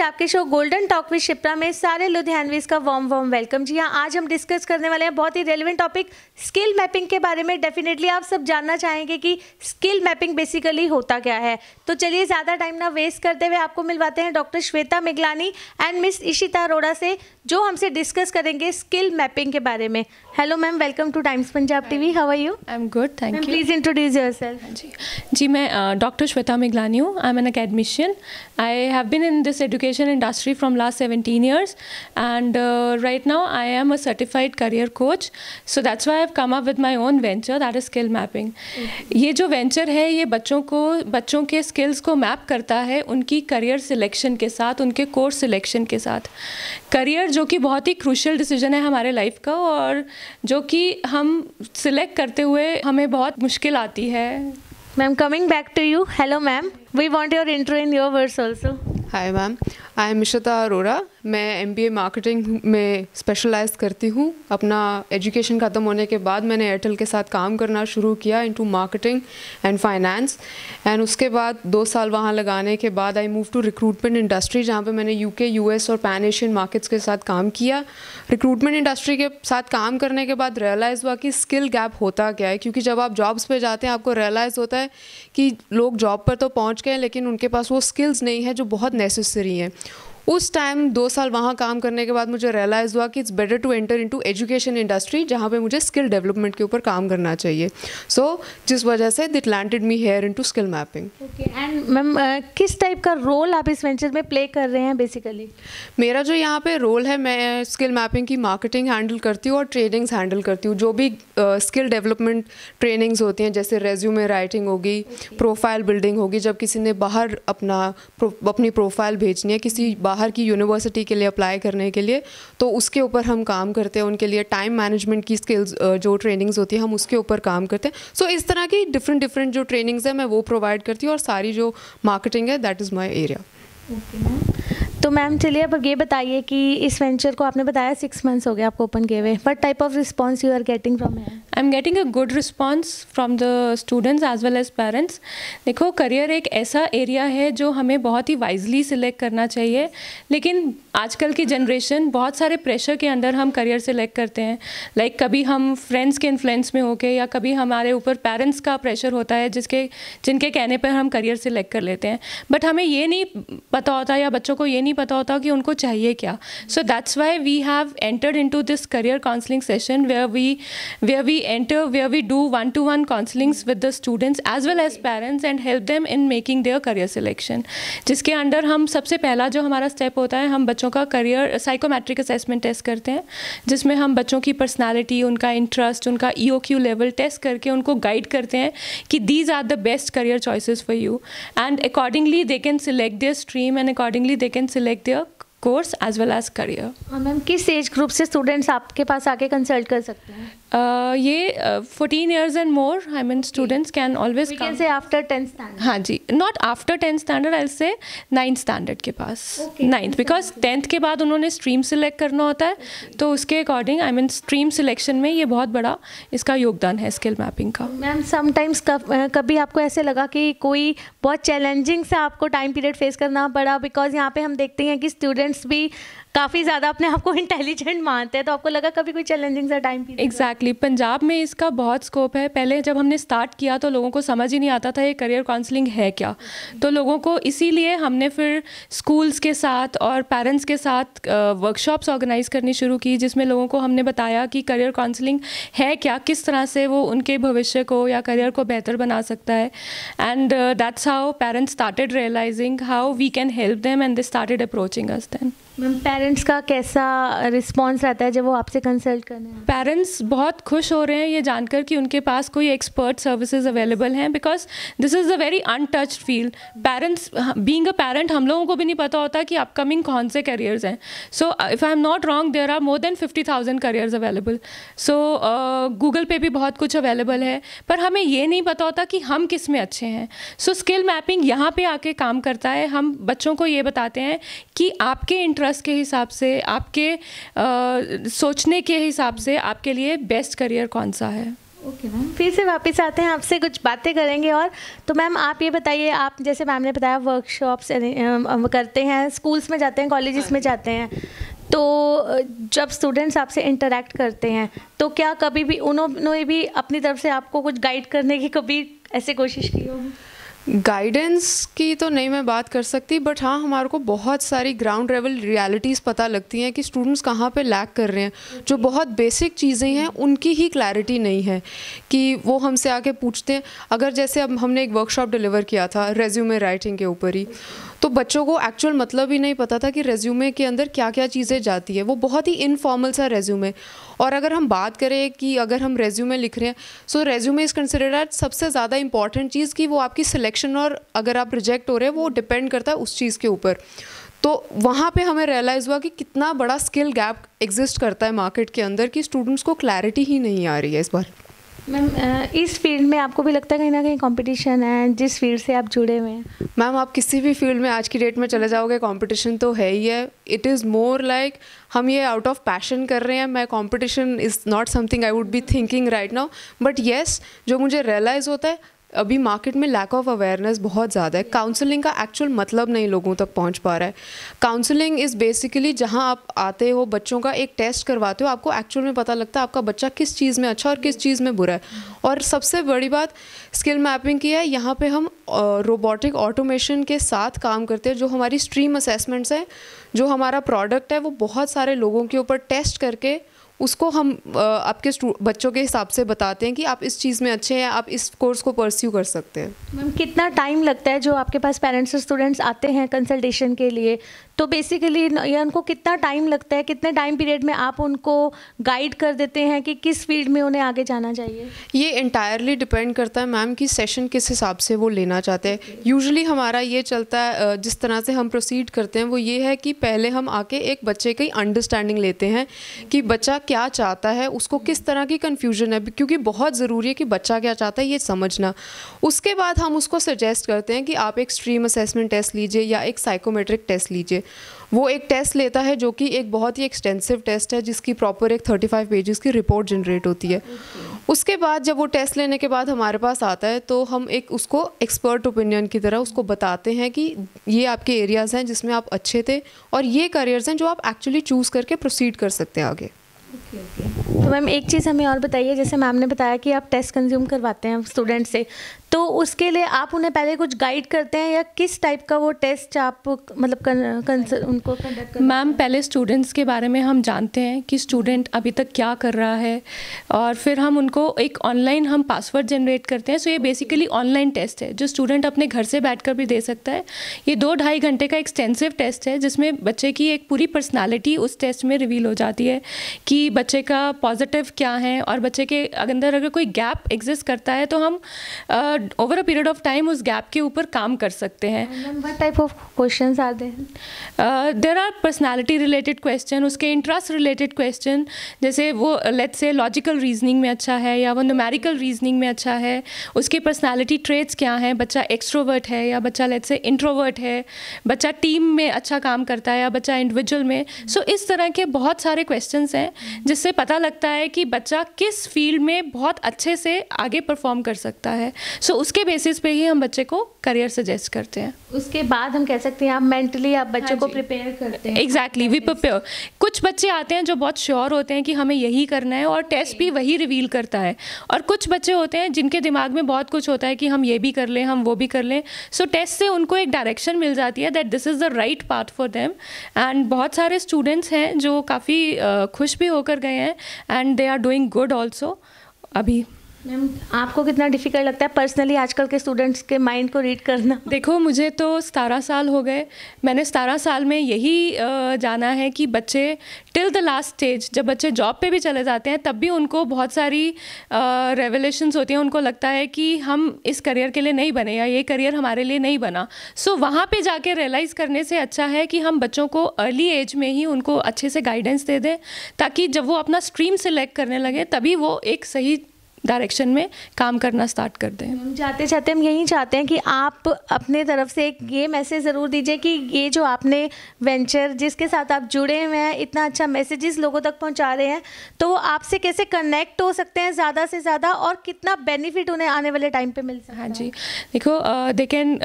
पंजाब के show golden talk with Shipra में सारे लुधियानवीज का वार्म वार्म वेलकम जी हाँ आज हम डिस्कस करने वाले हैं बहुत ही रेलिवेंट टॉपिक स्किल मैपिंग के बारे में डेफिनेटली आप सब जानना चाहेंगे कि स्किल मैपिंग बेसिकली होता क्या है तो चलिए ज़्यादा टाइम ना वेस्ट करते हुए आपको मिलवाते हैं doctor Shweta Miglani and miss Ishita Arora से जो हमसे डिस्कस करेंगे स्किल मैपिंग के बारे में hello ma'am welcome to Times Punjab T V are you I am good thank you please introduce yourself जी जी मैं डॉक्टर uh, श्वेता मिगलानी हूँ I am an academician I have been in this education education industry from last 17 years and uh, right now I am a certified career coach so that's why I've come up with my own venture that is skill mapping ye jo venture hai ye बच्चों ko बच्चों ke skills ko map karta hai unki career selection ke sath unke course selection ke sath career jo ki bahut hi crucial decision hai hamare life ka aur jo ki hum select karte hue hame bahut mushkil aati hai ma'am coming back to you hello ma'am we want your interview in your words also Hi, ma'am. I am मिश्रता अरोरा मैं M B A marketing में specialize करती हूँ अपना education ख़त्म होने के बाद मैंने एयरटेल के साथ काम करना शुरू किया to marketing and finance and उसके बाद दो साल वहाँ लगाने के बाद I move to recruitment industry जहाँ पे मैंने यू के यू एस और पैन एशियन मार्केट्स के साथ काम किया रिक्रूटमेंट इंडस्ट्री के साथ काम करने के बाद रियलाइज़ हुआ कि स्किल गैप होता क्या है क्योंकि जब आप जॉब्स पर जाते हैं आपको रियलाइज़ होता है कि लोग जॉब पर तो पहुँच गए लेकिन उनके पास वो स्किल्स नहीं है जो बहुत नेसेसरी हैं उस टाइम दो साल वहाँ काम करने के बाद मुझे रियलाइज़ हुआ कि it's better to enter into education industry जहाँ पे मुझे स्किल डेवलपमेंट के ऊपर काम करना चाहिए सो so, जिस वजह से that landed me here into skill mapping okay and ma'am किस टाइप का रोल आप इस वेंचर में प्ले कर रहे हैं बेसिकली मेरा जो यहाँ पे रोल है मैं स्किल मैपिंग की मार्केटिंग हैंडल करती हूँ और ट्रेनिंग्स हैंडल करती हूँ जो भी स्किल डेवलपमेंट ट्रेनिंग्स होती हैं जैसे रेज्यूमे राइटिंग होगी प्रोफाइल बिल्डिंग होगी जब किसी ने बाहर अपना अपनी प्रोफाइल भेजनी है किसी बाहर बाहर की यूनिवर्सिटी के लिए अप्लाई करने के लिए तो उसके ऊपर हम काम करते हैं उनके लिए टाइम मैनेजमेंट की स्किल्स जो ट्रेनिंग्स होती है हम उसके ऊपर काम करते हैं सो so, इस तरह की डिफरेंट डिफरेंट जो ट्रेनिंग्स हैं मैं वो प्रोवाइड करती हूँ और सारी जो मार्केटिंग है that is my area okay ma'am तो मैम चलिए अब ये बताइए कि इस वेंचर को आपने बताया सिक्स मंथ्स हो गए आपको ओपन किए हुए what type of response you are getting from है am getting a good response from the students as well as parents देखो करियर एक ऐसा एरिया है जो हमें बहुत ही वाइजली सिलेक्ट करना चाहिए लेकिन आजकल की जनरेशन बहुत सारे प्रेशर के अंदर हम करियर सिलेक्ट करते हैं लाइक like, कभी हम फ्रेंड्स के इन्फ्लुएंस में होके या कभी हमारे ऊपर पेरेंट्स का प्रेशर होता है जिसके जिनके कहने पर हम करियर सिलेक्ट कर लेते हैं बट हमें ये नहीं पता होता या बच्चों को ये नहीं पता होता कि उनको चाहिए क्या so that's why we have entered in this career counselling session where we way we enter where we do one-to-one -one counselings with the students as well as parents and help them in making their career selection जिसके under हम सबसे पहला जो हमारा step होता है हम बच्चों का करियर साइकोमेट्रिक असेसमेंट टेस्ट करते हैं जिसमें हम बच्चों की पर्सनैलिटी उनका इंटरेस्ट उनका E O Q level test करके उनको गाइड करते हैं कि these are the best career choices for you and accordingly they can select their stream and accordingly they can select their course as well as career ma'am किस age group से students आपके पास आके consult कर सकते हैं Uh, ये fourteen years and more I mean students can always can say after tenth standard हाँ जी not after tenth standard I say ninth standard के पास नाइन्थ बिकॉज टेंथ के बाद उन्होंने स्ट्रीम सिलेक्ट करना होता है okay. तो उसके according I mean stream selection में ये बहुत बड़ा इसका योगदान है स्किल मैपिंग का मैम समटाइम्स कभी आपको ऐसे लगा कि कोई बहुत चैलेंजिंग सा आपको टाइम पीरियड फेस करना पड़ा बिकॉज यहाँ पे हम देखते हैं कि स्टूडेंट्स भी काफ़ी ज़्यादा अपने आप को इंटेलिजेंट मानते हैं तो आपको लगा कभी कोई चैलेंजिंग सा टाइम पीरियड एग्जैक्टली पंजाब में इसका बहुत स्कोप है पहले जब हमने स्टार्ट किया तो लोगों को समझ ही नहीं आता था ये करियर काउंसलिंग है क्या तो लोगों को इसीलिए हमने फिर स्कूल्स के साथ और पेरेंट्स के साथ वर्कशॉप्स ऑर्गेनाइज करनी शुरू की जिसमें लोगों को हमने बताया कि करियर काउंसलिंग है क्या किस तरह से वो उनके भविष्य को या करियर को बेहतर बना सकता है and that's how parents started realising how we can help them and they started approaching us then ma'am parents का कैसा रिस्पांस रहता है जब वो आपसे कंसल्ट करने हैं पेरेंट्स बहुत खुश हो रहे हैं ये जानकर कि उनके पास कोई एक्सपर्ट सर्विसेज अवेलेबल हैं because this is a very untouched field parents being a parent हम लोगों को भी नहीं पता होता कि अपकमिंग कौन से करियर्स हैं so if I am not wrong there are more than fifty thousand careers available so Google पे भी बहुत कुछ अवेलेबल है पर हमें ये नहीं पता होता कि हम किस में अच्छे हैं सो स्किल मैपिंग यहाँ पर आके काम करता है हम बच्चों को ये बताते हैं कि आपके इंटरेस्ट प्लस के हिसाब से आपके आ, सोचने के हिसाब से आपके लिए बेस्ट करियर कौन सा है ओके okay, मैम फिर से वापस आते हैं आपसे कुछ बातें करेंगे और तो मैम आप ये बताइए आप जैसे मैम ने बताया वर्कशॉप्स करते हैं स्कूल्स में जाते हैं कॉलेजेस में जाते हैं तो जब स्टूडेंट्स आपसे इंटरेक्ट करते हैं तो क्या कभी भी उन्होंने भी अपनी तरफ से आपको कुछ गाइड करने की कभी ऐसे कोशिश की होगी गाइडेंस की तो नहीं मैं बात कर सकती बट हाँ हमारे को बहुत सारी ग्राउंड लेवल रियलिटीज़ पता लगती हैं कि स्टूडेंट्स कहाँ पे लैक कर रहे हैं जो बहुत बेसिक चीज़ें हैं उनकी ही क्लैरिटी नहीं है कि वो हमसे आके पूछते हैं अगर जैसे अब हमने एक वर्कशॉप डिलीवर किया था रेज्यूमे राइटिंग के ऊपर ही तो बच्चों को एक्चुअल मतलब ही नहीं पता था कि रेज्यूमे के अंदर क्या क्या चीज़ें जाती है वो बहुत ही इनफॉर्मल सा रेज्यूमे और अगर हम बात करें कि अगर हम रेज्यूमे लिख रहे हैं so resume is considered at सबसे ज़्यादा इंपॉर्टेंट चीज़ कि वो आपकी सिलेक्शन और अगर आप रिजेक्ट हो रहे हैं वो डिपेंड करता है उस चीज़ के ऊपर तो वहाँ पे हमें रियलाइज़ हुआ कि कितना बड़ा स्किल गैप एग्जिस्ट करता है मार्केट के अंदर कि स्टूडेंट्स को क्लैरिटी ही नहीं आ रही है इस बार मैम इस फील्ड में आपको भी लगता है कहीं ना कहीं कंपटीशन है जिस फील्ड से आप जुड़े हुए हैं मैम आप किसी भी फील्ड में आज की डेट में चले जाओगे कंपटीशन तो है ही है इट इज़ मोर लाइक हम ये आउट ऑफ पैशन कर रहे हैं मैं competition is not something I would be thinking right now but yes जो मुझे रियलाइज़ होता है अभी मार्केट में लैक ऑफ अवेयरनेस बहुत ज़्यादा है काउंसलिंग का एक्चुअल मतलब नहीं लोगों तक पहुंच पा रहा है काउंसलिंग इज़ बेसिकली जहां आप आते हो बच्चों का एक टेस्ट करवाते हो आपको एक्चुअल में पता लगता है आपका बच्चा किस चीज़ में अच्छा और किस चीज़ में बुरा है और सबसे बड़ी बात स्किल मैपिंग की है यहाँ पर हम रोबोटिक ऑटोमेशन के साथ काम करते हैं जो हमारी स्ट्रीम असेसमेंट्स हैं जो हमारा प्रोडक्ट है वो बहुत सारे लोगों के ऊपर टेस्ट करके उसको हम आपके बच्चों के हिसाब से बताते हैं कि आप इस चीज़ में अच्छे हैं आप इस कोर्स को परस्यू कर सकते हैं मैम कितना टाइम लगता है जो आपके पास पेरेंट्स और स्टूडेंट्स आते हैं कंसल्टेशन के लिए तो बेसिकली ये उनको कितना टाइम लगता है कितने टाइम पीरियड में आप उनको गाइड कर देते हैं कि किस फील्ड में उन्हें आगे जाना चाहिए ये इंटायरली डिपेंड करता है मैम कि सेशन किस हिसाब से वो लेना चाहते हैं यूजली हमारा ये चलता है जिस तरह से हम प्रोसीड करते हैं वो ये है कि पहले हम आके एक बच्चे की अंडरस्टैंडिंग लेते हैं कि बच्चा क्या चाहता है उसको किस तरह की कन्फ्यूजन है क्योंकि बहुत ज़रूरी है कि बच्चा क्या चाहता है ये समझना उसके बाद हम उसको सजेस्ट करते हैं कि आप एक स्ट्रीम असेसमेंट टेस्ट लीजिए या एक साइकोमेट्रिक टेस्ट लीजिए वो एक टेस्ट लेता है जो कि एक बहुत ही एक्सटेंसिव टेस्ट है जिसकी प्रॉपर एक 35 पेजेस की रिपोर्ट जनरेट होती है उसके बाद जब वो टेस्ट लेने के बाद हमारे पास आता है तो हम एक उसको एक्सपर्ट ओपिनियन की तरह उसको बताते हैं कि ये आपके एरियाज़ हैं जिसमें आप अच्छे थे और ये करियर्स हैं जो आप एक्चुअली चूज़ करके प्रोसीड कर सकते हैं आगे Okay, okay. तो मैम एक चीज़ हमें और बताइए जैसे मैम ने बताया कि आप टेस्ट कंज्यूम करवाते हैं स्टूडेंट से तो उसके लिए आप उन्हें पहले कुछ गाइड करते हैं या किस टाइप का वो टेस्ट आप मतलब कर, कर, उनको मैम पहले स्टूडेंट्स के बारे में हम जानते हैं कि स्टूडेंट अभी तक क्या कर रहा है और फिर हम उनको एक ऑनलाइन हम पासवर्ड जनरेट करते हैं सो ये बेसिकली ऑनलाइन टेस्ट है जो स्टूडेंट अपने घर से बैठ भी दे सकता है ये दो ढाई घंटे का एक्सटेंसिव टेस्ट है जिसमें बच्चे की एक पूरी पर्सनैलिटी उस टेस्ट में रिवील हो जाती है कि बच्चे का पॉजिटिव क्या है और बच्चे के अंदर अगर कोई गैप एग्जिस्ट करता है तो हम over a period of time उस गैप के ऊपर काम कर सकते हैं type of question are there there are personality related question उसके इंटरेस्ट रिलेटेड क्वेश्चन जैसे वो लेट से लॉजिकल रीजनिंग में अच्छा है या वो नोमेरिकल रीजनिंग में अच्छा है उसके पर्सनैलिटी ट्रेट्स क्या हैं बच्चा एक्स्ट्रोवर्ट है या बच्चा लेट से इंट्रोवर्ट है बच्चा टीम में अच्छा काम करता है या बच्चा इंडिविजुअल में सो इस तरह के बहुत सारे क्वेश्चन हैं जिससे पता लगता है कि बच्चा किस फील्ड में बहुत अच्छे से आगे परफॉर्म कर सकता है सो सो so, उसके बेसिस पे ही हम बच्चे को करियर सजेस्ट करते हैं उसके बाद हम कह सकते हैं आप मेंटली आप बच्चों हाँ को प्रिपेयर करते हैं एग्जैक्टली वी प्रिपेयर कुछ बच्चे आते हैं जो बहुत श्योर होते हैं कि हमें यही करना है और टेस्ट भी वही रिवील करता है और कुछ बच्चे होते हैं जिनके दिमाग में बहुत कुछ होता है कि हम ये भी कर लें हम वो भी कर लें सो टेस्ट से उनको एक डायरेक्शन मिल जाती है that this is the right path for them and बहुत सारे स्टूडेंट्स हैं जो काफ़ी खुश भी होकर गए हैं and they are doing good also अभी मैम आपको कितना डिफ़िकल्ट लगता है पर्सनली आजकल के स्टूडेंट्स के माइंड को रीड करना देखो मुझे तो सतारह साल हो गए मैंने सतारह साल में यही जाना है कि बच्चे टिल द लास्ट स्टेज जब बच्चे जॉब पे भी चले जाते हैं तब भी उनको बहुत सारी रेवलेशंस होती हैं उनको लगता है कि हम इस करियर के लिए नहीं बने या ये करियर हमारे लिए नहीं बना सो so, वहाँ पर जाके रियलाइज़ करने से अच्छा है कि हम बच्चों को अर्ली एज में ही उनको अच्छे से गाइडेंस दे दें ताकि जब वो अपना स्ट्रीम सेलेक्ट करने लगे तभी वो एक सही डायरेक्शन में काम करना स्टार्ट कर दें जाते जाते हम यही चाहते हैं कि आप अपने तरफ से एक ये मैसेज ज़रूर दीजिए कि ये जो आपने वेंचर जिसके साथ आप जुड़े हुए हैं इतना अच्छा मैसेजेस लोगों तक पहुंचा रहे हैं तो वो आपसे कैसे कनेक्ट हो सकते हैं ज़्यादा से ज़्यादा और कितना बेनिफिट उन्हें आने वाले टाइम पर मिल सकता हाँ जी देखो they can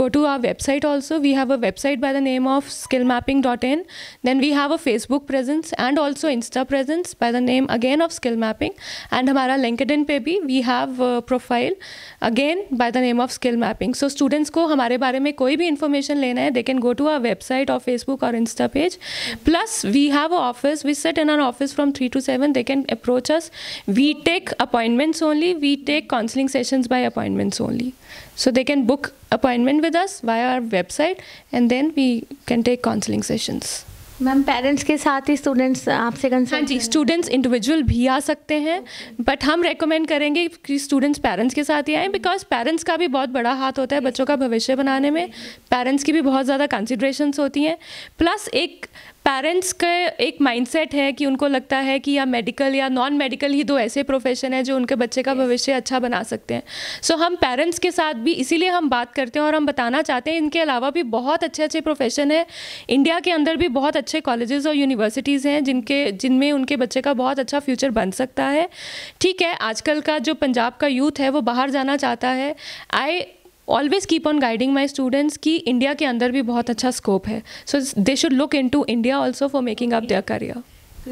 go to our website also we have a website by the name of skill mapping dot in then we have a Facebook presence and also Insta presence by the name again of skill mapping and हमारा linked LinkedIn पे भी we have profile again by the name of skill mapping so students को हमारे बारे में कोई भी information लेना है they can go to our website और फेसबुक और Insta page plus we have office we set in our office from three to seven they can approach us we take appointments only we take counselling sessions by appointments only so they can book appointment with us by our website and then we can take counselling sessions ma'am parents के साथ ही students आपसे consult हाँ जी students individual भी आ सकते हैं but हम recommend करेंगे कि स्टूडेंट्स पेरेंट्स के साथ ही आएँ बिकॉज पेरेंट्स का भी बहुत बड़ा हाथ होता है बच्चों का भविष्य बनाने में पेरेंट्स की भी बहुत ज़्यादा कंसिड्रेशन होती हैं प्लस एक पेरेंट्स का एक माइंडसेट है कि उनको लगता है कि या मेडिकल या नॉन मेडिकल ही दो ऐसे प्रोफेशन है जो उनके बच्चे का भविष्य अच्छा बना सकते हैं सो so, हम पेरेंट्स के साथ भी इसीलिए हम बात करते हैं और हम बताना चाहते हैं इनके अलावा भी बहुत अच्छे अच्छे प्रोफेशन है इंडिया के अंदर भी बहुत अच्छे कॉलेजेस और यूनिवर्सिटीज़ हैं जिनके जिनमें उनके बच्चे का बहुत अच्छा फ्यूचर बन सकता है ठीक है आजकल का जो पंजाब का यूथ है वो बाहर जाना चाहता है I always keep on guiding my students कि इंडिया के अंदर भी बहुत अच्छा स्कोप है so they should look in to India also for making up their career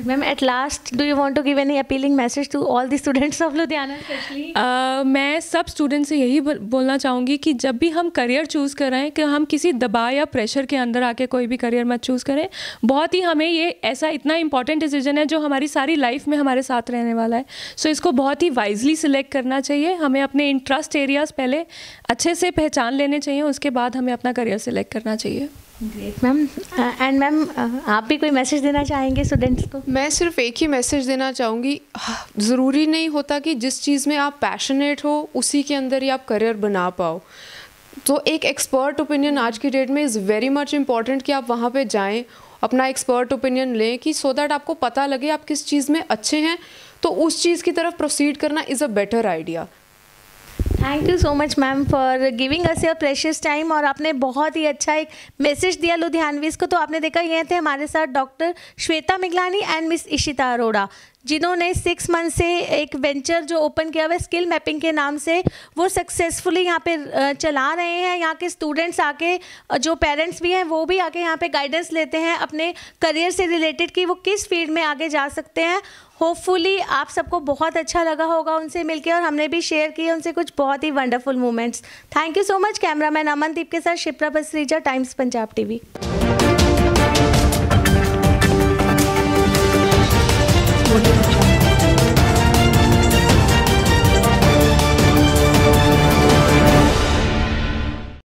ma'am at last do you want to give any appealing message to all the students of Ludhiana मैं सब student से यही बोलना चाहूँगी कि जब भी हम करियर चूज़ करें कि हम किसी दबाव या प्रेशर के अंदर आके कोई भी करियर मत चूज़ करें बहुत ही हमें ये ऐसा इतना इंपॉर्टेंट डिसीजन है जो हमारी सारी लाइफ में हमारे साथ रहने वाला है सो so, इसको बहुत ही वाइजली सिलेक्ट करना चाहिए हमें अपने इंटरेस्ट एरियाज़ पहले अच्छे से पहचान लेने चाहिए उसके बाद हमें अपना करियर सेलेक्ट करना चाहिए ग्रेट मैम एंड मैम आप भी कोई मैसेज देना चाहेंगे स्टूडेंट्स को मैं सिर्फ एक ही मैसेज देना चाहूँगी uh, ज़रूरी नहीं होता कि जिस चीज़ में आप पैशनेट हो उसी के अंदर ही आप करियर बना पाओ तो एक एक्सपर्ट ओपिनियन आज की डेट में इज़ वेरी मच इम्पॉर्टेंट कि आप वहाँ पे जाएँ अपना एक्सपर्ट ओपिनियन लें कि सो so दैट आपको पता लगे आप किस चीज़ में अच्छे हैं तो उस चीज़ की तरफ प्रोसीड करना is a better idea thank you so much ma'am for giving us your precious time और आपने बहुत ही अच्छा एक मैसेज दिया लुधियानवीज को तो आपने देखा ये थे हमारे साथ doctor Shweta Miglani and miss Ishita Arora जिन्होंने सिक्स मंथ से एक वेंचर जो ओपन किया हुआ है स्किल मैपिंग के नाम से वो सक्सेसफुली यहाँ पे चला रहे हैं यहाँ के स्टूडेंट्स आके जो पेरेंट्स भी हैं वो भी आके यहाँ पे गाइडेंस लेते हैं अपने करियर से रिलेटेड कि वो किस फील्ड में आगे जा सकते हैं होपफुली आप सबको बहुत अच्छा लगा होगा उनसे मिलकर और हमने भी शेयर किए उनसे कुछ बहुत ही wonderful moments thank you so much man Amandeep के साथ शिप्रा बसरीजा टाइम्स पंजाब वी